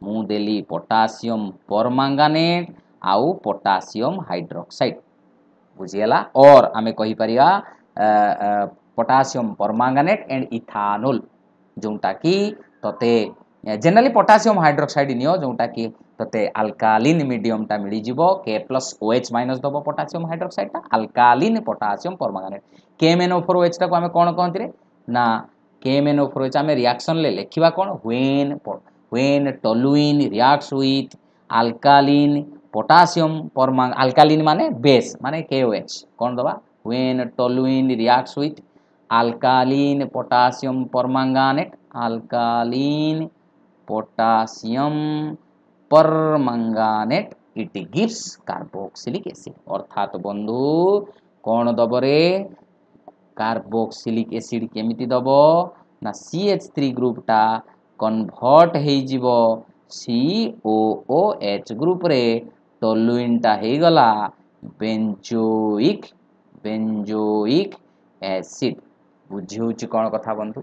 ମୁଁ ଦେଲି ପଟାସିୟମ୍ ପରମାଙ୍ଗାନେଟ୍ ଆଉ ପଟାସିୟମ୍ ହାଇଡ୍ରୋକ୍ସାଇଡ୍ ବୁଝିଗଲା ଅର୍ ଆମେ କହିପାରିବା ପଟାସିୟମ୍ ପରମାଙ୍ଗାନେଟ୍ ଆଣ୍ଡ ଇଥାନୋଲ୍ ଯେଉଁଟାକି ତତେ जेनेली पटासीयम हाइड्रोक्साइड नियो जोटा कि तेजे आलकालीन मीडियम टा मिल जाव के प्लस ओ एच माइनस दब पटासीयम हाइड्रोक्साइडा आलकालीन पटासीयम परमाने के मेनो फोर ओ एचटा को आम कौन कहते हैं ना केम एन ओफर ओच आम रियाक्शन लिखा कौन ह्वेन ह्वेन टलुईन रियाक्स ओथ आलकालीन पटासीयम परमा अल्कालीन मान बेस मान के ओ एच कौन दबा when toluene reacts with alkaline potassium permanganate alkaline potassium permanganate it gives carboxylic acid অর্থাৎ বন্ধু কোণ দবরে কার্বক্সিলিক অ্যাসিড কেমিতি দব না সি এচ থ্রি গ্রুপটা কনভর্ট হয়েযিব সি ও ও এচ গ্রুপরে টলুইনটা হয়েগলা বেঞ্জোইক বেঞ্জোইক অ্যাসিড বুঝি হচ্ছে কোণ কথা বন্ধু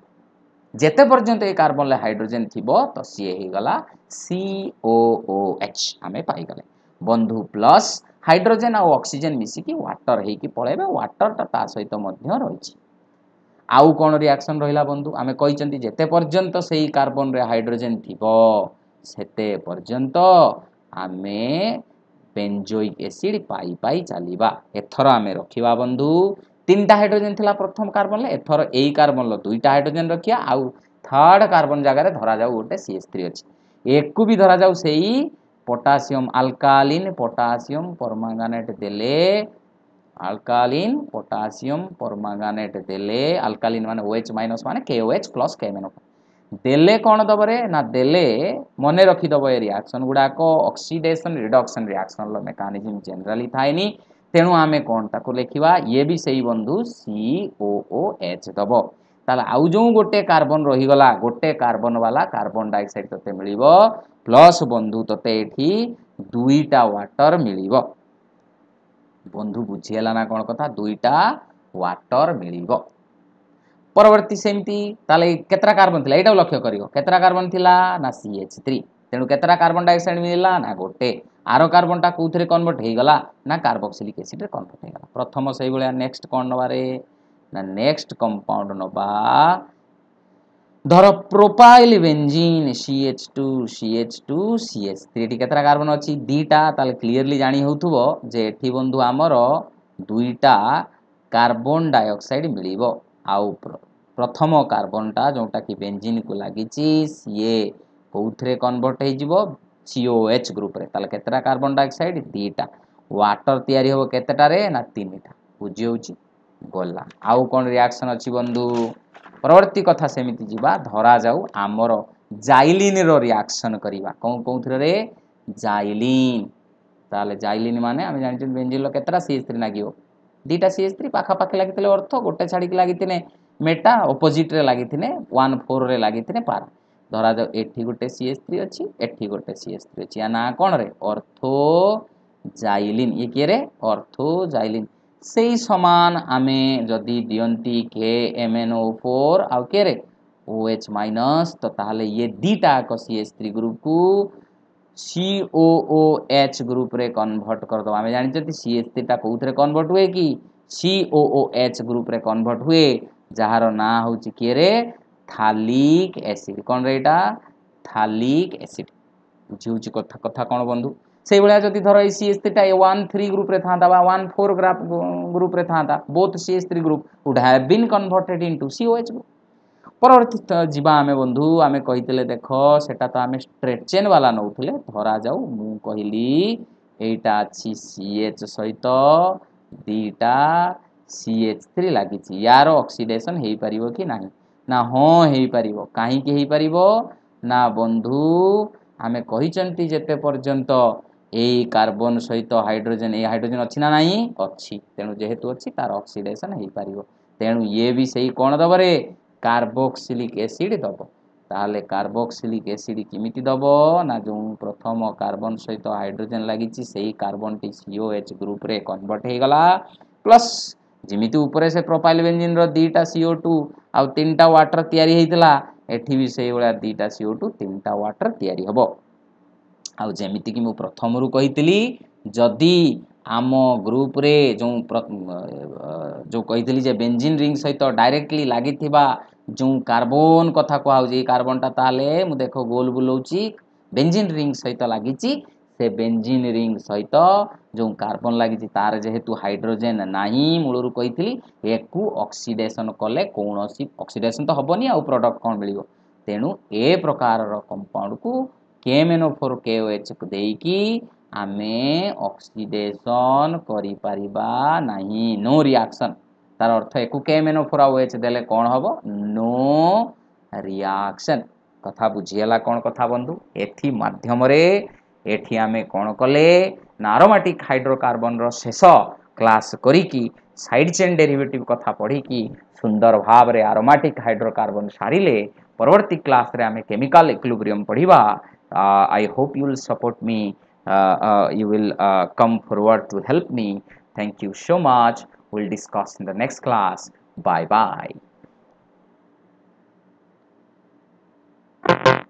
ଯେତେ ପର୍ଯ୍ୟନ୍ତ ଏ କାର୍ବନରେ ହାଇଡ୍ରୋଜେନ୍ ଥିବ ତ ସିଏ ହେଇଗଲା ସିଓଓଏଚ୍ ଆମେ ପାଇଗଲେ ବନ୍ଧୁ ପ୍ଲସ୍ ହାଇଡ୍ରୋଜେନ୍ ଆଉ ଅକ୍ସିଜେନ୍ ମିଶିକି ୱାଟର ହେଇକି ପଳାଇବେ ୱାଟରଟା ତା ସହିତ ମଧ୍ୟ ରହିଛି ଆଉ କ'ଣ ରିଆକ୍ସନ୍ ରହିଲା ବନ୍ଧୁ ଆମେ କହିଛନ୍ତି ଯେତେ ପର୍ଯ୍ୟନ୍ତ ସେଇ କାର୍ବନରେ ହାଇଡ୍ରୋଜେନ୍ ଥିବ ସେତେ ପର୍ଯ୍ୟନ୍ତ ଆମେ ବେଞ୍ଜୋଇକ୍ ଏସିଡ୍ ପାଇ ପାଇ ଚାଲିବା ଏଥର ଆମେ ରଖିବା ବନ୍ଧୁ তিনটা হাইড্রোজেন লা প্রথম কার্বন এথর এই কার্বন দুইটা হাইড্রোজেন রক্ষা আউ থার্ড কার্বন জায়গায় ধরা যাও গোটে সিএস থ্রি অছি একু বি ধরা যাও সেই পটাসিয়াম আলকালিন পটাসিয়াম পরমাঙ্গানেট দেলে আলকালিন পটাসিয়াম পরমাঙ্গানেট দেলে আলকালিন মানে ওএচ মাইনস মানে কে ওএচ প্লস কে মাইনস দেলে কোণ দেব রে না দেলে মনে রখিদেব এ রিয়াকশন গুড়াক oxidation reduction reaction mechanism generally থায়নি ତେଣୁ ଆମେ କ'ଣ ତାକୁ ଲେଖିବା ଇଏ ବି ସେଇ ବନ୍ଧୁ ସି ଓ ଓ ଏଚ୍ ଦେବ ତାହେଲେ ଆଉ ଯେଉଁ ଗୋଟେ କାର୍ବନ ରହିଗଲା ଗୋଟେ କାର୍ବନ ବାଲା କାର୍ବନ ଡାଇଅକ୍ସାଇଡ୍ ତୋତେ ମିଳିବ ପ୍ଲସ୍ ବନ୍ଧୁ ତୋତେ ଏଠି ଦୁଇଟା ୱାଟର ମିଳିବ ବନ୍ଧୁ ବୁଝିହେଲା ନା କ'ଣ କଥା ଦୁଇଟା ୱାଟର ମିଳିବ ପରବର୍ତ୍ତୀ ସେମିତି ତାହେଲେ କେତେଟା କାର୍ବନ ଥିଲା ଏଇଟାକୁ ଲକ୍ଷ୍ୟ କରିବ କେତେଟା କାର୍ବନ ଥିଲା ନା ସି ଏଚ୍ ଥ୍ରୀ ତେଣୁ କେତେଟା କାର୍ବନ ଡାଇଅକ୍ସାଇଡ୍ ମିଳିଲା ନା ଗୋଟେ ଆର କାର୍ବନଟା କେଉଁଥିରେ କନଭର୍ଟ ହେଇଗଲା ନା କାର୍ବକ୍ସିଲିକ୍ ଏସିଡ଼୍ରେ କନଭର୍ଟ ହେଇଗଲା ପ୍ରଥମ ସେଇଭଳିଆ ନେକ୍ସଟ କ'ଣ ନେବାରେ ନା ନେକ୍ସଟ କମ୍ପାଉଣ୍ଡ ନେବା ଧର propyl benzene C H two C H two C H three ଏଠି କେତେଟା କାର୍ବନ ଅଛି ଦୁଇଟା ତାହେଲେ କ୍ଲିଅରଲି ଜାଣି ହେଉଥିବ ଯେ ଏଠି ବନ୍ଧୁ ଆମର ଦୁଇଟା କାର୍ବନ ଡାଇଅକ୍ସାଇଡ୍ ମିଳିବ ଆଉ ପ୍ରଥମ କାର୍ବନଟା ଯେଉଁଟାକି ବେଞ୍ଜିନ୍କୁ ଲାଗିଛି ସିଏ କେଉଁଥିରେ କନଭର୍ଟ ହେଇଯିବ ସିଓଏଚ୍ ଗ୍ରୁପ୍ରେ ତାହେଲେ କେତେଟା କାର୍ବନ୍ ଡାଇଅକ୍ସାଇଡ୍ ଦୁଇଟା ୱାଟର ତିଆରି ହେବ କେତେଟାରେ ନା ତିନିଟା ବୁଝି ହେଉଛି ଗଲା ଆଉ କ'ଣ ରିଆକ୍ସନ୍ ଅଛି ବନ୍ଧୁ ପରବର୍ତ୍ତୀ କଥା ସେମିତି ଯିବା ଧରାଯାଉ ଆମର ଜାଇଲିନ୍ର ରିଆକ୍ସନ୍ କରିବା କେଉଁ କେଉଁଥିରେ ଜାଇଲିନ୍ ତାହେଲେ ଜାଇଲିନ୍ ମାନେ ଆମେ ଜାଣିଛୁ ବେଞ୍ଜିନ୍ର କେତେଟା ସି ଏଚ୍ ଥ୍ରୀ ଲାଗିବ ଦୁଇଟା ସି ଏଚ୍ ଥ୍ରୀ ପାଖାପାଖି ଲାଗିଥିଲେ ଅର୍ଥ ଗୋଟେ ଛାଡ଼ିକି ଲାଗିଥିଲେ ମେଟା ଅପୋଜିଟ୍ରେ ଲାଗିଥିଲେ ୱାନ୍ ଫୋର୍ରେ ଲାଗିଥିଲେ ପାରା ଧରାଯାଉ ଏଠି ଗୋଟେ ସି ଏସ୍ ଥ୍ରୀ ଅଛି ଏଠି ଗୋଟେ ସି ଏସ୍ ଥ୍ରୀ ଅଛି ୟା ନାଁ କ'ଣରେ ଅର୍ଥୋଜାଇଲିନ୍ ଇଏ କିଏରେ ଅର୍ଥୋଜାଇଲିନ୍ ସେଇ ସମାନ ଆମେ ଯଦି ଦିଅନ୍ତି K M N O four ଆଉ କେରେ ଓ ଏଚ୍ ମାଇନସ୍ ତ ତାହେଲେ ଇଏ ଦୁଇଟାକ ସି ଏସ୍ ଥ୍ରୀ ଗ୍ରୁପ୍କୁ ସି ଓ ଓ ଏଚ୍ ଗ୍ରୁପ୍ରେ କନଭର୍ଟ କରିଦେବା ଆମେ ଜାଣିଛନ୍ତି ସି ଏସ୍ ଥ୍ରୀଟା କେଉଁଥିରେ କନଭର୍ଟ ହୁଏ କି ସି ଓ ଓ ଏଚ୍ ଗ୍ରୁପ୍ରେ କନଭର୍ଟ ହୁଏ ଯାହାର ନାଁ ହେଉଛି କିଏରେ থালিক ଏସିଡ୍ କ'ଣ ରେ ଏଇଟା থালিক ଏସିଡ୍ ବୁଝିହେଉଛି କଥା କଥା କ'ଣ ବନ୍ଧୁ ସେଇଭଳିଆ ଯଦି ଧର ଏଇ ସିଏସ୍ ଥ୍ରୀଟା ଏ ୱାନ୍ ଥ୍ରୀ ଗ୍ରୁପ୍ରେ ଥାନ୍ତା ବା ୱାନ୍ ଫୋର୍ ଗ୍ରାଫ୍ ଗ୍ରୁପ୍ରେ ଥାନ୍ତା both C S three group would have been converted into C O H group ପରବର୍ତ୍ତୀ ଯିବା ଆମେ ବନ୍ଧୁ ଆମେ କହିଥିଲେ ଦେଖ ସେଟା ତ ଆମେ ଷ୍ଟ୍ରେଟ୍ ଚେନ୍ ବାଲା ନେଉଥିଲେ ଧରାଯାଉ ମୁଁ କହିଲି ଏଇଟା ଅଛି ସିଏଚ୍ ସହିତ ଦୁଇଟା ସିଏଚ୍ ଥ୍ରୀ ଲାଗିଛି ୟାର ଅକ୍ସିଡେସନ୍ ହେଇପାରିବ କି ନାହିଁ ନା ହଁ ହେଇପାରିବ କାହିଁକି ହେଇପାରିବ ନା ବନ୍ଧୁ ଆମେ କହିଛନ୍ତି ଯେତେ ପର୍ଯ୍ୟନ୍ତ ଏଇ କାର୍ବନ ସହିତ ହାଇଡ୍ରୋଜେନ୍ ଏଇ ହାଇଡ୍ରୋଜେନ୍ ଅଛି ନା ନାହିଁ ଅଛି ତେଣୁ ଯେହେତୁ ଅଛି ତାର ଅକ୍ସିଡେସନ୍ ହେଇପାରିବ ତେଣୁ ଇଏ ବି ସେଇ କ'ଣ ଦେବରେ କାର୍ବୋକ୍ସିଲିକ୍ ଏସିଡ଼୍ ଦେବ ତାହେଲେ କାର୍ବୋକ୍ସିଲିକ୍ ଏସିଡ଼୍ କେମିତି ଦେବ ନା ଯେଉଁ ପ୍ରଥମ କାର୍ବନ ସହିତ ହାଇଡ୍ରୋଜେନ୍ ଲାଗିଛି ସେଇ କାର୍ବନଟି ସିଓ ଏଚ୍ ଗ୍ରୁପ୍ରେ କନଭର୍ଟ ହେଇଗଲା ପ୍ଲସ୍ ଯେମିତି ଉପରେ ସେ ପ୍ରପାଇଲ୍ ବେଞ୍ଜିନ୍ର ଦୁଇଟା ସିଓ ଟୁ ଆଉ ତିନିଟା ୱାଟର୍ ତିଆରି ହେଇଥିଲା ଏଠି ବି ସେଇଭଳିଆ ଦୁଇଟା ସିଓ ଟୁ ତିନିଟା ୱାଟର୍ ତିଆରି ହେବ ଆଉ ଯେମିତିକି ମୁଁ ପ୍ରଥମରୁ କହିଥିଲି ଯଦି ଆମ ଗ୍ରୁପ୍ରେ ଯେଉଁ ଯେଉଁ କହିଥିଲି ଯେ ବେଞ୍ଜିନ୍ ରିଙ୍ଗ୍ ସହିତ ଡାଇରେକ୍ଟଲି ଲାଗିଥିବା ଯେଉଁ କାର୍ବନ୍ କଥା କୁହାହେଉଛି ଏଇ କାର୍ବନ୍ଟା ତାହେଲେ ମୁଁ ଦେଖ ଗୋଲ୍ ବୁଲଉଛି ବେଞ୍ଜିନ୍ ରିଙ୍ଗ୍ ସହିତ ଲାଗିଛି ସେ ବେଞ୍ଜିନ୍ ରିଙ୍ଗ ସହିତ ଯେଉଁ କାର୍ବନ୍ ଲାଗିଛି ତା'ର ଯେହେତୁ ହାଇଡ୍ରୋଜେନ୍ ନାହିଁ ମୂଳରୁ କହିଥିଲି ଏକୁ ଅକ୍ସିଡେସନ୍ କଲେ କୌଣସି ଅକ୍ସିଡେସନ୍ ତ ହେବନି ଆଉ ପ୍ରଡ଼କ୍ଟ କ'ଣ ମିଳିବ ତେଣୁ ଏ ପ୍ରକାରର କମ୍ପାଉଣ୍ଡକୁ କେଏମ୍ଏନ୍ଓ ଫୋର୍ କେ ଓ ଏଚ୍କୁ ଦେଇକି ଆମେ ଅକ୍ସିଡେସନ୍ କରିପାରିବା ନାହିଁ ନୋ ରିଆକ୍ସନ୍ ତାର ଅର୍ଥ ଏକୁ କେଏମ୍ଏନ୍ଓ ଫୋର୍ ଆଉ ଏଚ୍ ଦେଲେ କ'ଣ ହେବ ନୋ ରିଆକ୍ସନ୍ କଥା ବୁଝିହେଲା କ'ଣ କଥା ବନ୍ଧୁ ଏଥି ମାଧ୍ୟମରେ ये आम कौन कले नारोमाटिक हाइड्रोकार्बन रेष क्लास कर सैड चेन डेरिवेटिव कथा पढ़ी सुंदर भाव में आरोमाटिक हाइड्रोकार्बन सारे परवर्त क्लास रे आमे केमिकल इक्लुब्रियम पढ़ा I hope you will support me you will come forward to help me thank you so much will discuss in the next class bye bye